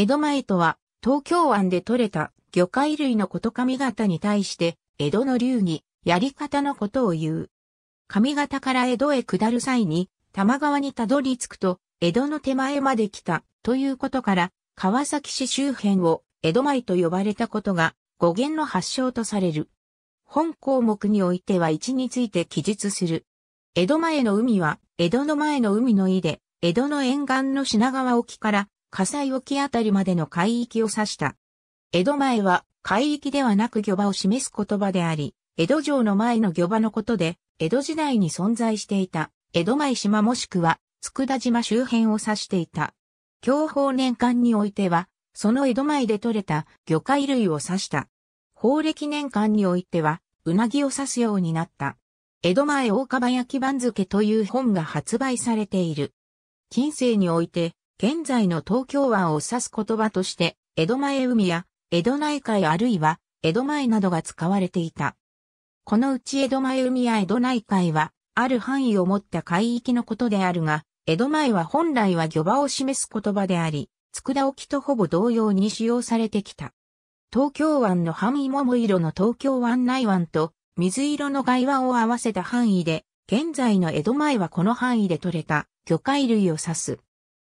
江戸前とは、東京湾で採れた魚介類のこと上方に対して、江戸の流儀、やり方のことを言う。上方から江戸へ下る際に、玉川にたどり着くと、江戸の手前まで来た、ということから、川崎市周辺を江戸前と呼ばれたことが、語源の発祥とされる。本項目においては1について記述する。江戸前の海は、江戸の前の海の井で、江戸の沿岸の品川沖から火災沖あたりまでの海域を指した。江戸前は海域ではなく漁場を示す言葉であり、江戸城の前の漁場のことで、江戸時代に存在していた、江戸前島もしくは、佃島周辺を指していた。享保年間においては、その江戸前で採れた魚介類を指した。法暦年間においては、うなぎを指すようになった。江戸前大かば焼き番付という本が発売されている。近世において、現在の東京湾を指す言葉として、江戸前海や江戸内海あるいは江戸前などが使われていた。このうち江戸前海や江戸内海は、ある範囲を持った海域のことであるが、江戸前は本来は漁場を示す言葉であり、佃沖とほぼ同様に使用されてきた。東京湾の範囲桃色の東京湾内湾と水色の外湾を合わせた範囲で、現在の江戸前はこの範囲で取れた魚介類を指す。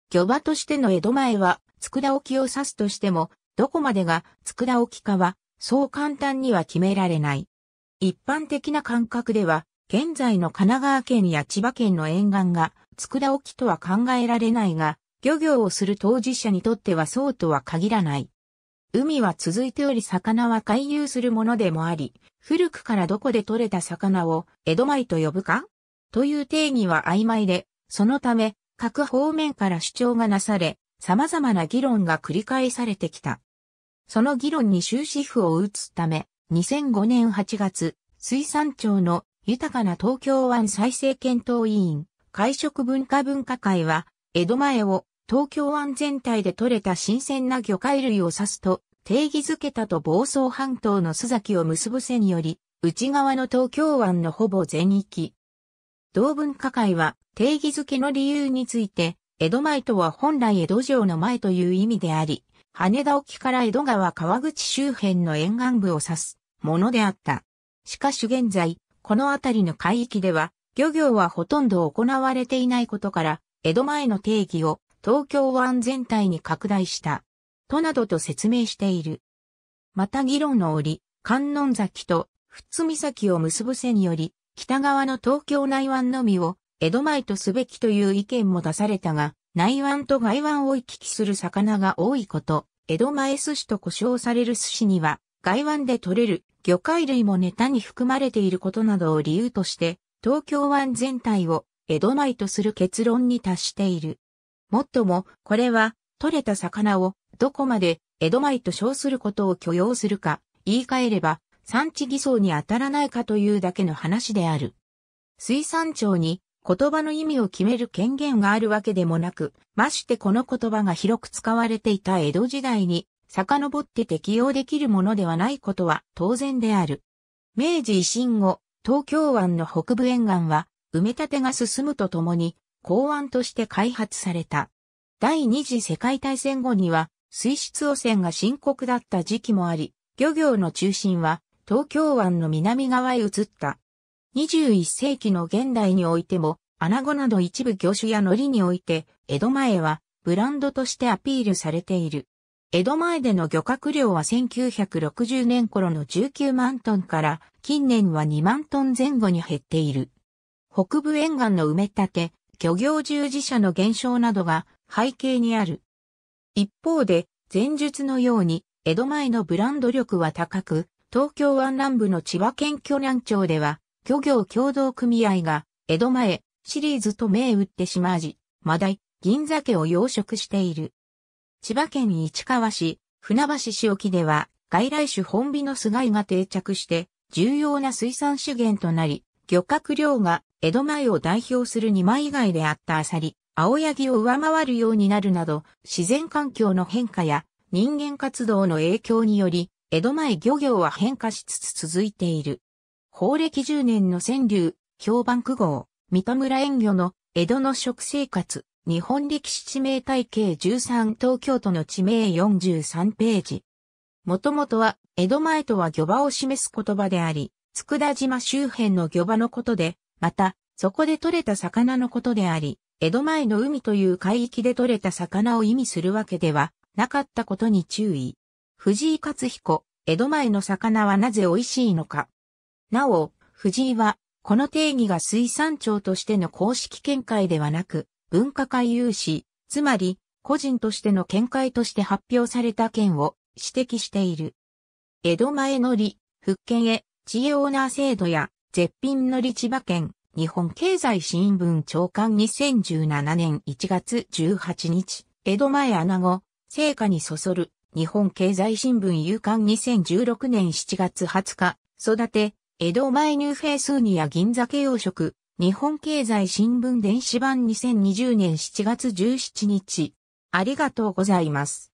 漁場としての江戸前は、佃沖を指すとしても、どこまでが佃沖かは、そう簡単には決められない。一般的な感覚では、現在の神奈川県や千葉県の沿岸が佃沖とは考えられないが、漁業をする当事者にとってはそうとは限らない。海は続いており魚は回遊するものでもあり、古くからどこで獲れた魚を江戸前と呼ぶかという定義は曖昧で、そのため各方面から主張がなされ、様々な議論が繰り返されてきた。その議論に終止符を打つため、2005年8月、水産庁の豊かな東京湾再生検討委員、会食文化文化会は、江戸前を東京湾全体で採れた新鮮な魚介類を指すと、定義づけたと房総半島の須崎を結ぶ線より、内側の東京湾のほぼ全域、同文化会は定義づけの理由について、江戸前とは本来江戸城の前という意味であり、羽田沖から江戸川川口周辺の沿岸部を指すものであった。しかし現在、この辺りの海域では、漁業はほとんど行われていないことから、江戸前の定義を東京湾全体に拡大した。となどと説明している。また議論の折、観音崎と富津岬を結ぶ線より、北側の東京内湾のみを江戸前とすべきという意見も出されたが、内湾と外湾を行き来する魚が多いこと、江戸前寿司と呼称される寿司には、外湾で取れる魚介類もネタに含まれていることなどを理由として、東京湾全体を江戸前とする結論に達している。もっとも、これは、取れた魚をどこまで江戸前と称することを許容するか、言い換えれば、産地偽装に当たらないかというだけの話である。水産庁に言葉の意味を決める権限があるわけでもなく、ましてこの言葉が広く使われていた江戸時代に遡って適用できるものではないことは当然である。明治維新後、東京湾の北部沿岸は埋め立てが進むとともに港湾として開発された。第二次世界大戦後には水質汚染が深刻だった時期もあり、漁業の中心は東京湾の南側へ移った。21世紀の現代においても、穴子など一部魚種や海苔において、江戸前はブランドとしてアピールされている。江戸前での漁獲量は1960年頃の19万トンから近年は2万トン前後に減っている。北部沿岸の埋め立て、漁業従事者の減少などが背景にある。一方で、前述のように江戸前のブランド力は高く、東京湾南部の千葉県巨南町では、漁業協同組合が、江戸前、シリーズと銘打ってしう。味、マダイ、銀鮭を養殖している。千葉県市川市、船橋市沖では、外来種本ンのノス貝が定着して、重要な水産資源となり、漁獲量が江戸前を代表する二枚貝であったアサリ、青柳を上回るようになるなど、自然環境の変化や人間活動の影響により、江戸前漁業は変化しつつ続いている。法暦10年の川柳、京番区号、三田村園魚の江戸の食生活、日本歴史地名体系13東京都の地名43ページ。もともとは、江戸前とは漁場を示す言葉であり、佃島周辺の漁場のことで、また、そこで獲れた魚のことであり、江戸前の海という海域で獲れた魚を意味するわけではなかったことに注意。藤井勝彦、江戸前の魚はなぜ美味しいのか。なお、藤井は、この定義が水産庁としての公式見解ではなく、文化会有志、つまり、個人としての見解として発表された件を指摘している。江戸前のり、復権へ、知恵オーナー制度や、絶品のり千葉県、日本経済新聞長官2017年1月18日、江戸前穴子、成果にそそる、日本経済新聞夕刊2016年7月20日、育て、江戸前ニューフェイスーニア銀座慶養殖、日本経済新聞電子版2020年7月17日。ありがとうございます。